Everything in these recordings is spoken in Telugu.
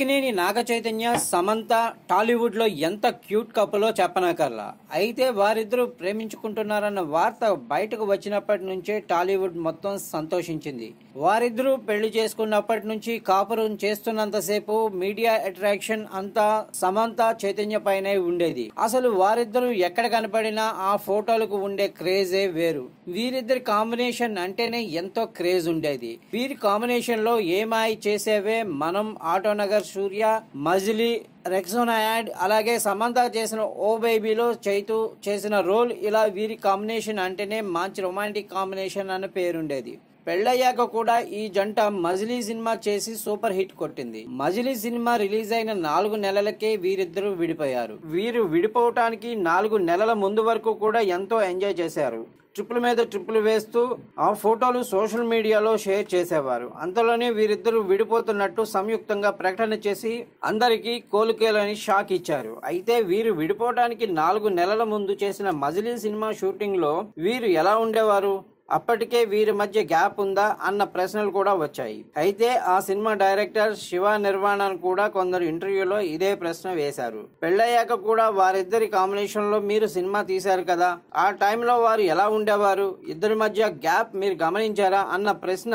అక్కినేని నాగ చైతన్య సమంత టాలీవుడ్లో ఎంత క్యూట్ కప్పులో చెప్పనాకర్లా అయితే వారిద్దరూ ప్రేమించుకుంటున్నారన్న వార్త బయటకు వచ్చినప్పటి నుంచే టాలీవుడ్ మొత్తం సంతోషించింది వారిద్దరూ పెళ్లి చేసుకున్నప్పటి నుంచి కాపురం చేస్తున్నంతసేపు మీడియా అట్రాక్షన్ అంతా సమంత చైతన్య పైనే ఉండేది అసలు వారిద్దరూ ఎక్కడ కనపడినా ఆ ఫోటోలకు ఉండే క్రేజే వేరు వీరిద్దరి కాంబినేషన్ అంటేనే ఎంతో క్రేజ్ ఉండేది వీరి కాంబినేషన్ లో ఏమాయి చేసేవే మనం ఆటోనగర్ సూర్య మజిలీ రెక్సోనాయాడ్ అలాగే సమంత చేసిన ఓ బేబీలో చైతు చేసిన రోల్ ఇలా వీరి కాంబినేషన్ అంటేనే మంచి రొమాంటిక్ కాంబినేషన్ అనే పేరుండేది పెళ్ళయ్యాక కూడా ఈ జంట మజిలీ సినిమా చేసి సూపర్ హిట్ కొట్టింది మజిలీ సినిమా రిలీజ్ అయిన నాలుగు నెలలకే వీరిద్దరూ విడిపోయారు వీరు విడిపోవటానికి నాలుగు నెలల ముందు వరకు కూడా ఎంతో ఎంజాయ్ చేశారు ట్రిప్పుల మీద ట్రిప్పులు వేస్తూ ఆ ఫోటోలు సోషల్ మీడియాలో షేర్ చేసేవారు అంతలోనే వీరిద్దరూ విడిపోతున్నట్టు సంయుక్తంగా ప్రకటన చేసి అందరికీ కోలుకేలని షాక్ ఇచ్చారు అయితే వీరు విడిపోవటానికి నాలుగు నెలల ముందు చేసిన మజిలీ సినిమా షూటింగ్ లో వీరు ఎలా ఉండేవారు అప్పటికే వీరి మధ్య గ్యాప్ ఉందా అన్న ప్రశ్నలు కూడా వచ్చాయి అయితే ఆ సినిమా డైరెక్టర్ శివ నిర్వాణన్ కూడా కొందరు ఇంటర్వ్యూలో ఇదే ప్రశ్న వేశారు పెళ్ళయ్యాక కూడా వారిద్దరి కాంబినేషన్ లో మీరు సినిమా తీశారు కదా ఆ టైంలో వారు ఎలా ఉండేవారు ఇద్దరి మధ్య గ్యాప్ మీరు గమనించారా అన్న ప్రశ్న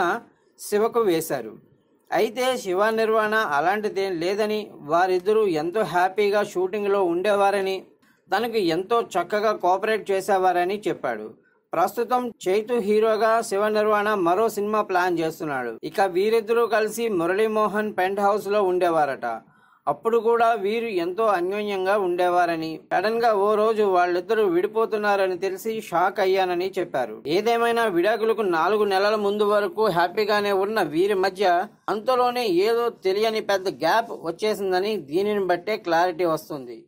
శివకు వేశారు అయితే శివ నిర్వాణ అలాంటిదేం లేదని వారిద్దరూ ఎంతో హ్యాపీగా షూటింగ్లో ఉండేవారని తనకు ఎంతో చక్కగా కోఆపరేట్ చేసేవారని చెప్పాడు ప్రస్తుతం చైతు హీరోగా శివ నిర్వాణ మరో సినిమా ప్లాన్ చేస్తున్నాడు ఇక వీరిద్దరూ కలిసి మురళీమోహన్ పెంట్ హౌస్ లో ఉండేవారట అప్పుడు కూడా వీరు ఎంతో అన్యోన్యంగా ఉండేవారని సడన్ గా ఓ రోజు వాళ్ళిద్దరూ విడిపోతున్నారని తెలిసి షాక్ అయ్యానని చెప్పారు ఏదేమైనా విడాకులకు నాలుగు నెలల ముందు వరకు హ్యాపీగానే ఉన్న వీరి మధ్య అంతలోనే ఏదో తెలియని పెద్ద గ్యాప్ వచ్చేసిందని దీనిని బట్టే క్లారిటీ వస్తుంది